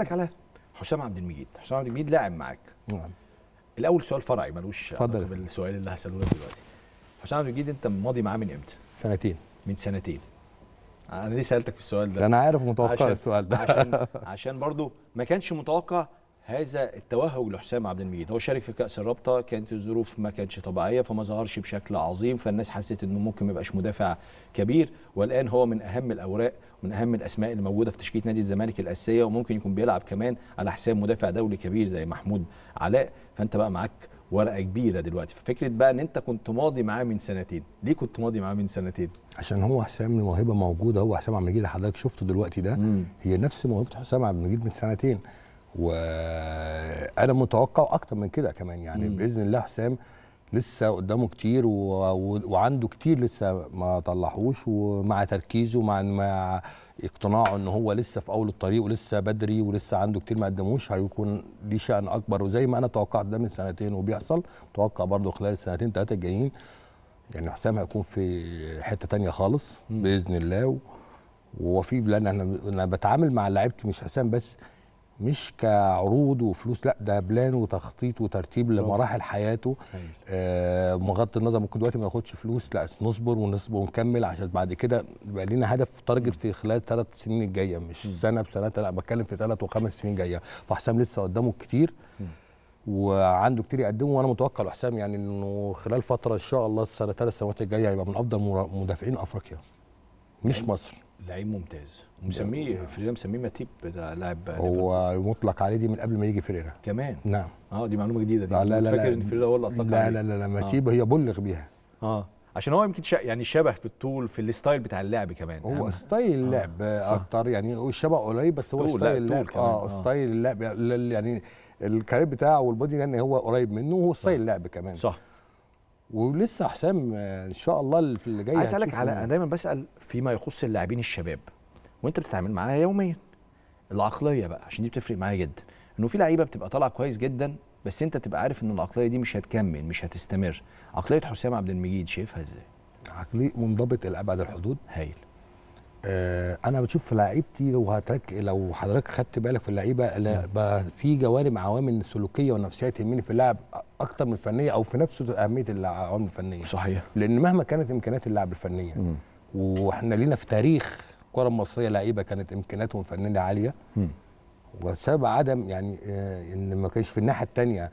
لك على حسام عبد المجيد حسام عبد المجيد لاعب معاك نعم الاول سؤال فرعي ملوش اتفضل بالسؤال اللي هساله لك دلوقتي حسام عبد المجيد انت ماضي معاه من امتى سنتين من سنتين انا ليه سالتك السؤال ده انا عارف متوقع السؤال ده عشان عشان برضو ما كانش متوقع هذا التوهج لحسام عبد المجيد هو شارك في كاس الرابطه كانت الظروف ما كانتش طبيعيه فما ظهرش بشكل عظيم فالناس حسيت انه ممكن ما يبقاش مدافع كبير والان هو من اهم الاوراق ومن اهم الاسماء اللي موجوده في تشكيله نادي الزمالك الاساسيه وممكن يكون بيلعب كمان على حساب مدافع دولي كبير زي محمود علاء فانت بقى معاك ورقه كبيره دلوقتي ففكره بقى ان انت كنت ماضي معاه من سنتين ليه كنت ماضي معاه من سنتين عشان هو حسام الموهبه موجوده هو حسام عبد المجيد اللي حضرتك شفته دلوقتي ده مم. هي نفس موهبه حسام عبد المجيد من سنتين وانا متوقع اكتر من كده كمان يعني مم. باذن الله حسام لسه قدامه كتير و... و... وعنده كتير لسه ما طلعهوش ومع تركيزه مع مع اقتناعه ان هو لسه في اول الطريق ولسه بدري ولسه عنده كتير ما قدموش هيكون ليه شان اكبر وزي ما انا توقعت ده من سنتين وبيحصل متوقع برضه خلال السنتين ثلاثه الجايين يعني حسام هيكون في حته تانية خالص باذن الله و... وفي بلان انا انا بتعامل مع لعيبتي مش حسام بس مش كعروض وفلوس لا ده بلان وتخطيط وترتيب لمراحل حياته آه بغض النظر ممكن دلوقتي ما ياخدش فلوس لا نصبر ونصبر ونكمل عشان بعد كده يبقى لنا هدف تارجت في خلال ثلاث سنين الجايه مش م. سنه بسنه لا بتكلم في ثلاث وخمس سنين جايه فحسام لسه قدامه كتير م. وعنده كتير يقدمه وانا متوقع لحسام يعني انه خلال فتره ان شاء الله السنه ثلاث سنوات الجايه هيبقى من افضل مدافعين افريقيا مش مصر لعيب ممتاز ومسميه فريرا مسميه ماتيب ده لاعب هو مطلق عليه دي من قبل ما يجي فريرا كمان نعم اه دي معلومه جديده دي لا لا لا فاكر ان فريرا هو اللي لا لا لا, لا آه. ماتيب آه. هي بلغ بيها اه عشان هو يمكن شا... يعني شبه في الطول في الستايل بتاع اللعب كمان هو آه. ستايل اللعب آه. اكتر يعني شبه قريب بس هو ستايل اللعب آه،, اه ستايل اللعب يعني الكارير بتاعه والبودي لان يعني هو قريب منه وهو ستايل اللعب كمان صح ولسه حسام آه، ان شاء الله في اللي جاي عايز اسالك على انا دايما بسال فيما يخص اللاعبين الشباب وانت بتتعامل معاها يوميا العقليه بقى عشان دي بتفرق معايا جدا انه في لعيبه بتبقى طالعه كويس جدا بس انت بتبقى عارف ان العقليه دي مش هتكمل مش هتستمر عقليه حسام عبد المجيد شايفها ازاي عقليه منضبط الى ابعد الحدود هايل آه انا بشوف في لعيبتي لو هترك لو حضرتك خدت بالك في اللعيبه في جوانب عوامل سلوكيه ونفسيه تهمني في اللاعب اكتر من الفنيه او في نفس اهميه العوامل الفنيه صحيح لان مهما كانت امكانيات اللاعب الفنيه مم. واحنا لينا في تاريخ الكره المصريه لعيبه كانت امكانياتهم الفنيه عاليه وسبب عدم يعني آه، ان ما كانش في الناحيه الثانيه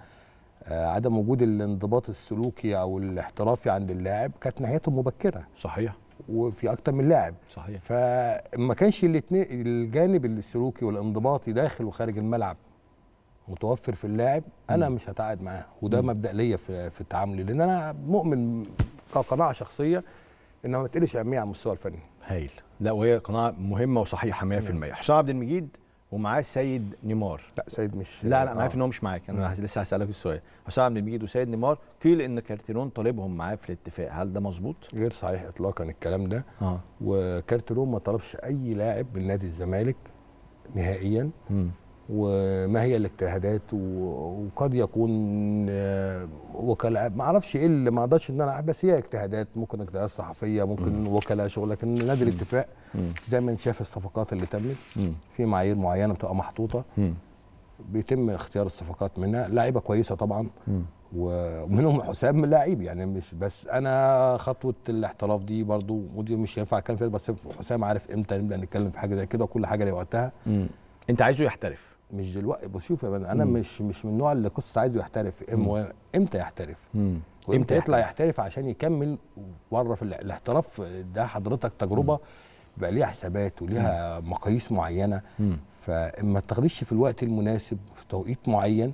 آه، عدم وجود الانضباط السلوكي او الاحترافي عند اللاعب كانت نهايته مبكره صحيح وفي اكتر من لاعب صحيح فما كانش الاثنين الجانب السلوكي والانضباطي داخل وخارج الملعب متوفر في اللاعب انا مش هتعاقد معاه وده مبدا ليا في, في التعامل لان انا مؤمن كقناعه شخصيه انه ما تقلش اهميه على المستوى الفني هايل لا وهي قناعه مهمه وصحيحه 100% حسام عبد المجيد ومعاه سيد نيمار لا سيد مش لا لا آه. انا عارف ان هو مش معاك انا مم. لسه هسالك السؤال حسام عبد المجيد وسيد نيمار قيل ان كارتيرون طالبهم معاه في الاتفاق هل ده مظبوط غير صحيح اطلاقا الكلام ده آه. وكارتيرون ما طلبش اي لاعب من نادي الزمالك نهائيا مم. وما هي الاجتهادات وقد يكون آه، وكلاء ما اعرفش ايه اللي ما اقدرش ان انا بس هي اجتهادات ممكن اجتهادات صحفيه ممكن وكلاء شغل لكن نادي الاتفاق زي ما شايف الصفقات اللي تمت في معايير معينه بتبقى محطوطه بيتم اختيار الصفقات منها لعيبه كويسه طبعا ومنهم حسام لعيب يعني مش بس انا خطوه الاحتراف دي برضو ودي مش ينفع اتكلم فيها بس حسام عارف امتى نبدا نتكلم في حاجه زي كده وكل حاجه لوقتها انت عايزه يحترف مش دلوقتي شوف يا انا مم. مش مش من النوع اللي قصه عايزه يحترف هو امتى يحترف امتى يطلع يحترف عشان يكمل بره في الاحتراف ده حضرتك تجربه بقى ليها حسابات وليها مقاييس معينه فما تاخديش في الوقت المناسب في توقيت معين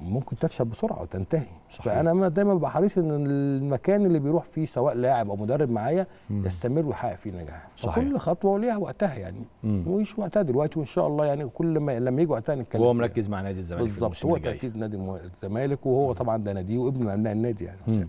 ممكن تفشل بسرعه وتنتهي صحيح. فانا دايما ببقى حريص ان المكان اللي بيروح فيه سواء لاعب او مدرب معايا يستمر ويحقق فيه نجاح صحيح. خطوه وليها وقتها يعني مش وقتها دلوقتي وان شاء الله يعني كل ما لما يجي وقتها نتكلم وهو مركز مع نادي الزمالك بالظبط هو تاكيد نادي الزمالك وهو طبعا ده ناديه وابن من ابناء النادي يعني